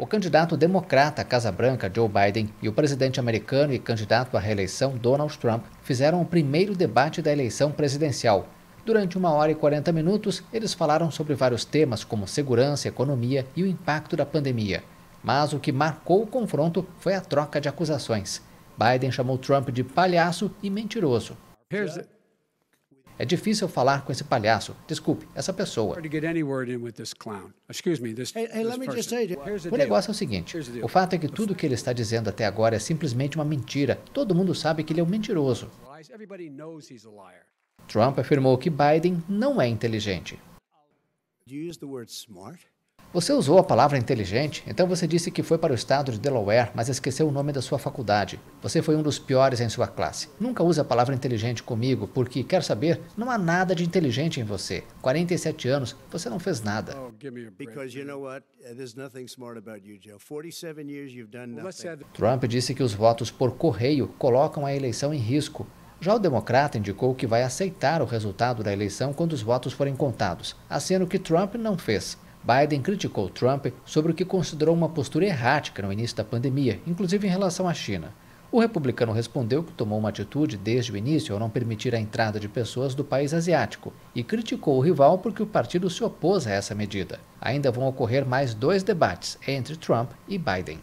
O candidato democrata à Casa Branca, Joe Biden, e o presidente americano e candidato à reeleição, Donald Trump, fizeram o primeiro debate da eleição presidencial. Durante uma hora e 40 minutos, eles falaram sobre vários temas como segurança, economia e o impacto da pandemia. Mas o que marcou o confronto foi a troca de acusações. Biden chamou Trump de palhaço e mentiroso. É difícil falar com esse palhaço. Desculpe, essa pessoa. O negócio é o seguinte: o fato é que tudo o que ele está dizendo até agora é simplesmente uma mentira. Todo mundo sabe que ele é um mentiroso. Trump afirmou que Biden não é inteligente. Você usou a palavra inteligente, então você disse que foi para o estado de Delaware, mas esqueceu o nome da sua faculdade. Você foi um dos piores em sua classe. Nunca use a palavra inteligente comigo, porque, quer saber, não há nada de inteligente em você. 47 anos, você não fez nada. Oh, uh, Trump disse que os votos por correio colocam a eleição em risco. Já o democrata indicou que vai aceitar o resultado da eleição quando os votos forem contados, aceno que Trump não fez. Biden criticou Trump sobre o que considerou uma postura errática no início da pandemia, inclusive em relação à China. O republicano respondeu que tomou uma atitude desde o início ao não permitir a entrada de pessoas do país asiático e criticou o rival porque o partido se opôs a essa medida. Ainda vão ocorrer mais dois debates entre Trump e Biden.